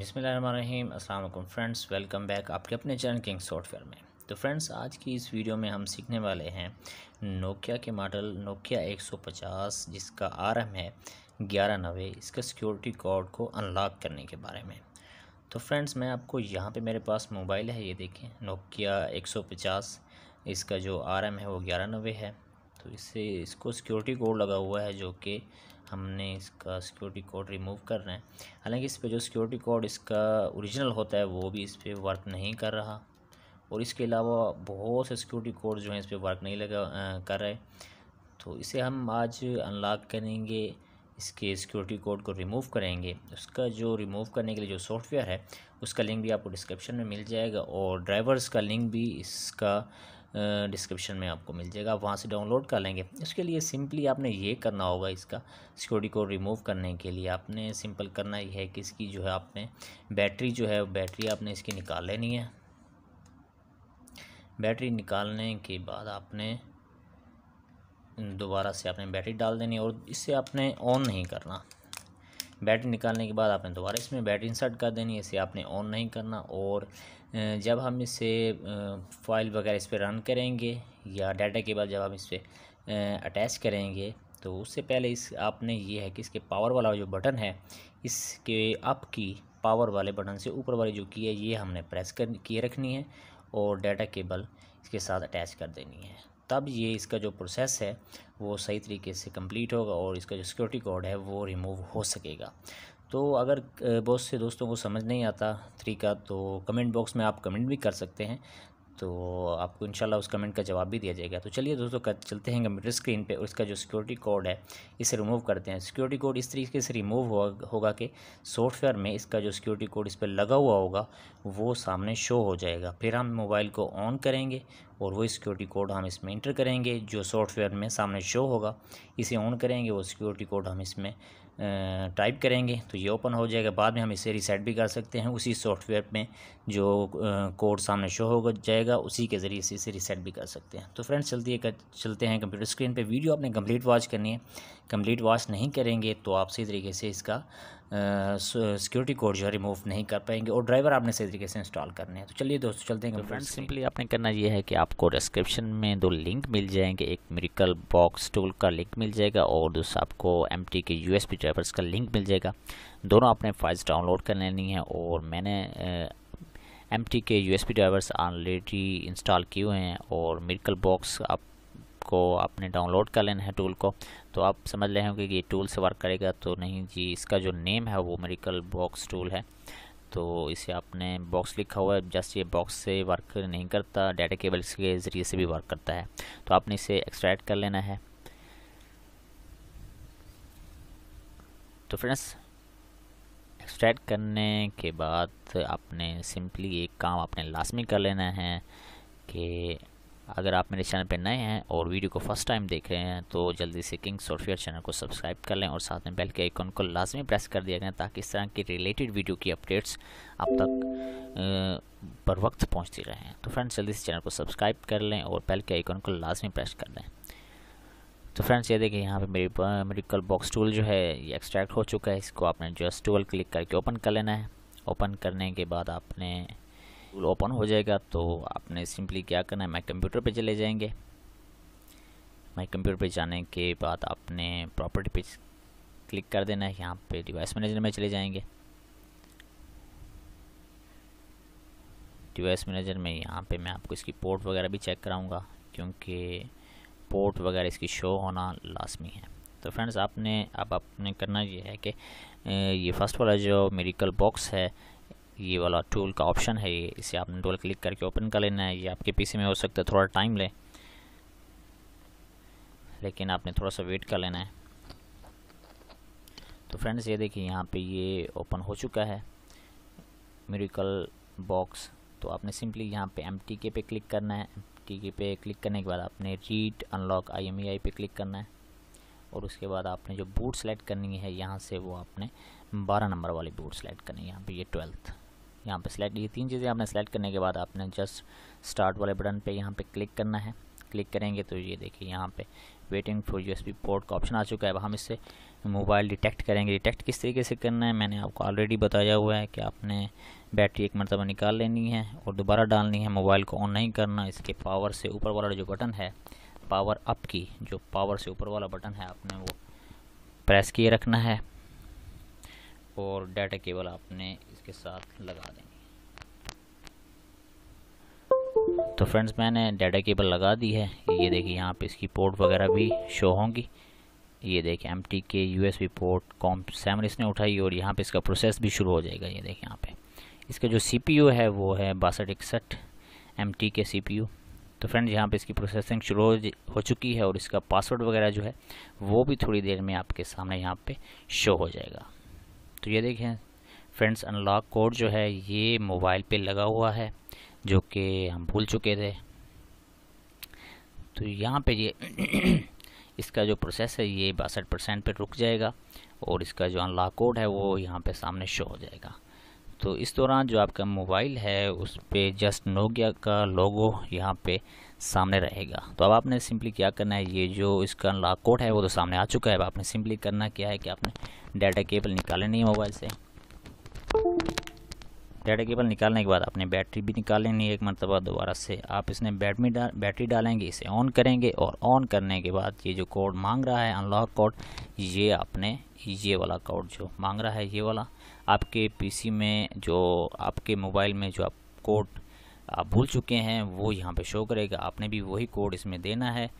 बिसमीम अल्लाम friends welcome back आपके अपने चैनल किंग सॉफ्टवेयर में तो फ्रेंड्स आज की इस वीडियो में हम सीखने वाले हैं नोकिया के मॉडल नोकिया 150 जिसका आर एम है ग्यारह नबे इसका सिक्योरिटी कोड को अनलॉक करने के बारे में तो फ्रेंड्स मैं आपको यहाँ पे मेरे पास मोबाइल है ये देखें नोकिया 150 इसका जो आर एम है वो ग्यारह है तो इससे इसको सिक्योरिटी कोड लगा हुआ है जो कि हमने इसका सिक्योरिटी कोड रिमूव कर रहे हैं हालांकि इस पर जो सिक्योरिटी कोड इसका ओरिजिनल होता है वो भी इस पर वर्क नहीं कर रहा और इसके अलावा बहुत से सिक्योरिटी कोड जो हैं इस पर वर्क नहीं लगा आ, कर रहे तो इसे हम आज अनलॉक करेंगे इसके सिक्योरिटी कोड को रिमूव करेंगे उसका जो रिमूव करने के लिए जो सॉफ्टवेयर है उसका लिंक भी आपको डिस्क्रिप्शन में मिल जाएगा और ड्राइवर्स का लिंक भी इसका डिस्क्रिप्शन में आपको मिल जाएगा आप वहाँ से डाउनलोड कर लेंगे इसके लिए सिंपली आपने ये करना होगा इसका सिक्योरिटी कोड रिमूव करने के लिए आपने सिंपल करना यह है कि इसकी जो है आपने बैटरी जो है बैटरी आपने इसकी निकाल लेनी है बैटरी निकालने के बाद आपने दोबारा से आपने बैटरी डाल देनी और इसे आपने ऑन नहीं करना बैटरी निकालने के बाद आपने दोबारा इसमें बैटरी इंसर्ट कर देनी है इसे आपने ऑन नहीं करना और जब हम इसे फाइल वगैरह इस पर रन करेंगे या डाटा के बाद जब हम इस पर अटैच करेंगे तो उससे पहले इस आपने ये है कि इसके पावर वाला जो बटन है इसके अप की पावर वाले बटन से ऊपर वाली जो की है ये हमने प्रेस कर किए रखनी है और डाटा केबल इसके साथ अटैच कर देनी है तब ये इसका जो प्रोसेस है वो सही तरीके से कंप्लीट होगा और इसका जो सिक्योरिटी कोड है वो रिमूव हो सकेगा तो अगर बहुत से दोस्तों को समझ नहीं आता तरीका तो कमेंट बॉक्स में आप कमेंट भी कर सकते हैं तो आपको इंशाल्लाह उस कमेंट का जवाब भी दिया जाएगा तो चलिए दोस्तों चलते हैं कंप्यूटर स्क्रीन पे और इसका जो सिक्योरिटी कोड है इसे रिमूव करते हैं सिक्योरिटी कोड इस तरीके से रिमूव होगा कि सॉफ्टवेयर में इसका जो सिक्योरिटी कोड इस पर लगा हुआ होगा वो सामने शो हो जाएगा फिर हम मोबाइल को ऑन करेंगे और वो सिक्योरिटी कोड हम इसमें इंटर करेंगे जो सॉफ्टवेयर में सामने शो होगा इसे ऑन करेंगे वो सिक्योरिटी कोड हम इसमें टाइप करेंगे तो ये ओपन हो जाएगा बाद में हम इसे रिसेट भी कर सकते हैं उसी सॉफ्टवेयर में जो कोड सामने शो हो जाएगा उसी के ज़रिए से इसे रीसेट भी कर सकते हैं तो फ्रेंड्स चलती है चलते हैं कंप्यूटर स्क्रीन पे वीडियो आपने कंप्लीट वॉच करनी है कंप्लीट वॉच नहीं करेंगे तो आप सही तरीके से इसका सिक्योरिटी कोड जो है रिमूव नहीं कर पाएंगे और ड्राइवर आपने सही तरीके से इंस्टॉल करने हैं तो चलिए दोस्तों चलते हैं फ्रेंड तो सिंपली आपने करना यह है कि आपको डिस्क्रिप्शन में दो लिंक मिल जाएंगे एक मेरिकल बॉक्स टूल का लिंक मिल जाएगा और दूसरा आपको एम के यू ड्राइवर्स का लिंक मिल जाएगा दोनों आपने फाइल्स डाउनलोड कर लेनी है और मैंने M K U drivers already install किए हुए हैं और मेरिकल बॉक्स आप को आपने डाउनलोड कर लेना है टूल को तो आप समझ रहे होंगे कि ये टूल से वर्क करेगा तो नहीं जी इसका जो नेम है वो मेडिकल बॉक्स टूल है तो इसे आपने बॉक्स लिखा हुआ है जस्ट ये बॉक्स से वर्क नहीं करता डाटा केबल्स के ज़रिए से भी वर्क करता है तो आपने इसे एक्सट्रैक्ट कर लेना है तो फ्रेंड्स एक्सट्रैक्ट करने के बाद आपने सिंपली एक काम आपने लाजमी कर लेना है कि अगर आप मेरे चैनल पर नए हैं और वीडियो को फर्स्ट टाइम देख रहे हैं तो जल्दी से किंग सॉफ्टवेयर चैनल को सब्सक्राइब कर लें और साथ में बेल के आइकॉन को लाजमी प्रेस कर दिया करें ताकि इस तरह की रिलेटेड वीडियो की अपडेट्स आप तक पर वक्त पहुँचती रहें तो फ्रेंड्स जल्दी से चैनल को सब्सक्राइब कर लें और बेल के आइकॉन को लाजमी प्रेस कर लें तो फ्रेंड्स ये देखिए यहाँ पे मेरी मेडिकल बॉक्स टूल जो है ये एक्सट्रैक्ट हो चुका है इसको आपने जो है टूल क्लिक करके ओपन कर लेना है ओपन करने के बाद आपने टूल ओपन हो जाएगा तो आपने सिंपली क्या करना है माई कंप्यूटर पे चले जाएंगे माई कंप्यूटर पे जाने के बाद आपने प्रॉपर्टी पे क्लिक कर देना है यहाँ पे डिवाइस मैनेजर में चले जाएंगे डिवाइस मैनेजर में यहाँ पे मैं आपको इसकी पोर्ट वगैरह भी चेक कराऊँगा क्योंकि पोर्ट वगैरह इसकी शो होना लाजमी है तो फ्रेंड्स आपने अब आपने करना ये है कि ये फर्स्ट वाला जो मेडिकल बॉक्स है ये वाला टूल का ऑप्शन है ये इसे आपने टूल क्लिक करके ओपन कर लेना है ये आपके पीसी में हो सकता है थोड़ा टाइम ले लेकिन आपने थोड़ा सा वेट कर लेना है तो फ्रेंड्स ये देखिए यहाँ पे ये ओपन हो चुका है मेरिकल बॉक्स तो आपने सिंपली यहाँ पे एम टी के पे क्लिक करना है एम के पे क्लिक करने के बाद आपने read unlock I M E I पे क्लिक करना है और उसके बाद आपने जो बूट सेलेक्ट करनी है यहाँ से वो आपने बारह नंबर वाली बूट सेलेक्ट करनी है यहाँ पे ये ट्वेल्थ यहाँ पे सिलेक्ट ये तीन चीज़ें आपने सेलेक्ट करने के बाद आपने जस्ट स्टार्ट वाले बटन पे यहाँ पे क्लिक करना है क्लिक करेंगे तो ये देखिए यहाँ पे वेटिंग फॉर यूएसबी पोर्ट का ऑप्शन आ चुका है अब हम इससे मोबाइल डिटेक्ट करेंगे डिटेक्ट किस तरीके से करना है मैंने आपको ऑलरेडी बताया हुआ है कि आपने बैटरी एक मरतबा निकाल लेनी है और दोबारा डालनी है मोबाइल को ऑन नहीं करना इसके पावर से ऊपर वाला जो बटन है पावर अप की जो पावर से ऊपर वाला बटन है आपने वो प्रेस किए रखना है और डाटा केबल आपने इसके साथ लगा देंगे तो फ्रेंड्स मैंने डाटा केबल लगा दी है ये देखिए यहाँ पे इसकी पोर्ट वगैरह भी शो होंगी ये देखिए M T K U S B port com seven इसने उठाई और यहाँ पे इसका प्रोसेस भी शुरू हो जाएगा ये देखिए यहाँ पे इसका जो सी पी यू है वो है बासठ इकसठ M T K C P U तो फ्रेंड्स यहाँ पे इसकी प्रोसेसिंग शुरू हो, हो चुकी है और इसका पासवर्ड वगैरह जो है वो भी थोड़ी देर में आपके सामने यहाँ पे शो हो जाएगा तो ये देखें फ्रेंड्स अनलॉक कोड जो है ये मोबाइल पे लगा हुआ है जो कि हम भूल चुके थे तो यहाँ पे ये इसका जो प्रोसेस है ये बासठ परसेंट पर रुक जाएगा और इसका जो अनलॉक कोड है वो यहाँ पे सामने शो हो जाएगा तो इस दौरान जो आपका मोबाइल है उस पर जस्ट नोकिया का लोगो यहाँ पे सामने रहेगा तो अब आपने सिंपली क्या करना है ये जो इसका लॉक कोड है वो तो सामने आ चुका है अब आपने सिंपली करना क्या है कि आपने डाटा केबल निकाले नहीं मोबाइल से डाटा केबल निकालने के बाद अपने बैटरी भी निकाल लेनी है एक मरतबा दोबारा से आप इसने बैटरी डाल बैटरी डालेंगे इसे ऑन करेंगे और ऑन करने के बाद ये जो कोड मांग रहा है अनलॉक कोड ये आपने ये वाला कोड जो मांग रहा है ये वाला आपके पी में जो आपके मोबाइल में जो आप कोड आप भूल चुके हैं वो यहाँ पर शो करेगा आपने भी वही कोड इसमें देना है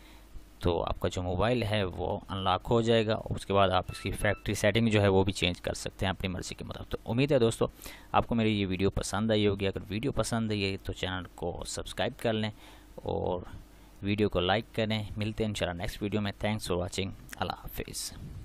तो आपका जो मोबाइल है वो अनलॉक हो जाएगा उसके बाद आप इसकी फैक्ट्री सेटिंग जो है वो भी चेंज कर सकते हैं अपनी मर्ज़ी के मुताबिक तो उम्मीद है दोस्तों आपको मेरी ये वीडियो पसंद आई होगी अगर वीडियो पसंद आई है तो चैनल को सब्सक्राइब कर लें और वीडियो को लाइक करें मिलते हैं इंशाल्लाह नेक्स्ट वीडियो में थैंक्स फॉर वॉचिंग अल्लाह हाफिज़